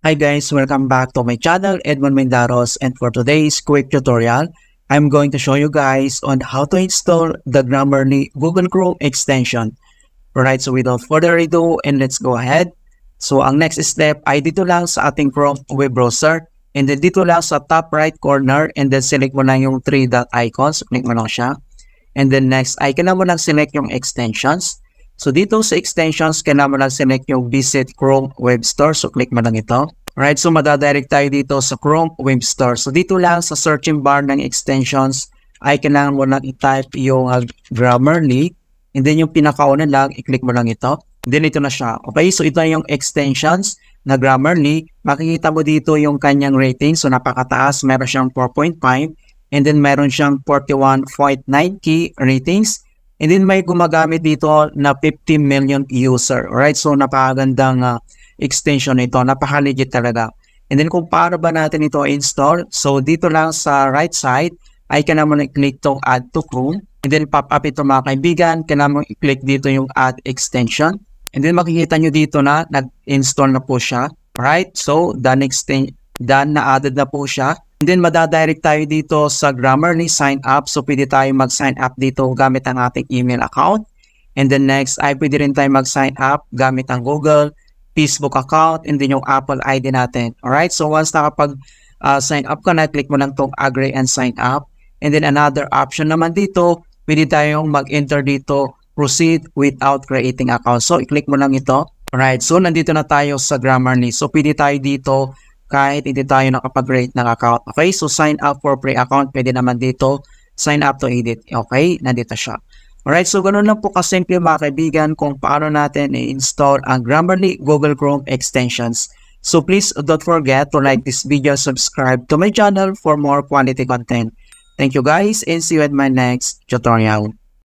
Hi guys, welcome back to my channel, Edmond Mendaros and for today's quick tutorial, I'm going to show you guys on how to install the Grammarly Google Chrome extension. Alright, so without further ado and let's go ahead. So ang next step ay dito lang sa ating Chrome web browser and then dito lang sa top right corner and then select mo lang yung three dot icons, click mo lang siya. And then next, icon na mo lang select yung extensions. So dito sa extensions, kailangan mo lang select yung visit Chrome Web Store. So click mo lang ito. Alright, so madadirect tayo dito sa Chrome Web Store. So dito lang sa searching bar ng extensions, ay kailangan mo lang i-type yung uh, Grammarly. And then yung pinakauna lang, i-click mo lang ito. Then ito na siya. Okay, so ito yung extensions na Grammarly. Makikita mo dito yung kanyang rating. So napakataas, meron siyang 4.5. And then meron siyang 41.9 key ratings. And then may gumagamit dito na 50 million user. right? so napakagandang uh, extension nito. Napaka-legit talaga. And then kung paano ba natin ito install? So dito lang sa right side, ay ka naman i-click tong add to Chrome. And then pop up ito mga kaibigan. Kailangan mo i-click dito yung add extension. And then makikita nyo dito na nag-install na po siya. right? so done, exten- done na added na po siya. And then madadirect tayo dito sa Grammarly sign up. So pwede tayo mag-sign up dito gamit ang ating email account. And then next ay pwede rin tayo mag-sign up gamit ang Google, Facebook account, and then yung Apple ID natin. Alright, so once nakapag uh, sign up ka na, click mo lang tong agree and sign up. And then another option naman dito, pwede tayong mag-enter dito proceed without creating account. So, i-click mo lang ito. Alright, so nandito na tayo sa Grammarly. So, pwede tayo dito kahit hindi tayo nakapag-create ng account. Okay, so sign up for free account. Pwede naman dito, sign up to edit. Okay, nandito siya. Alright, so ganun lang po kasimple mga kaibigan kung paano natin i-install ang Grammarly Google Chrome extensions. So please don't forget to like this video, subscribe to my channel for more quality content. Thank you guys and see you at my next tutorial.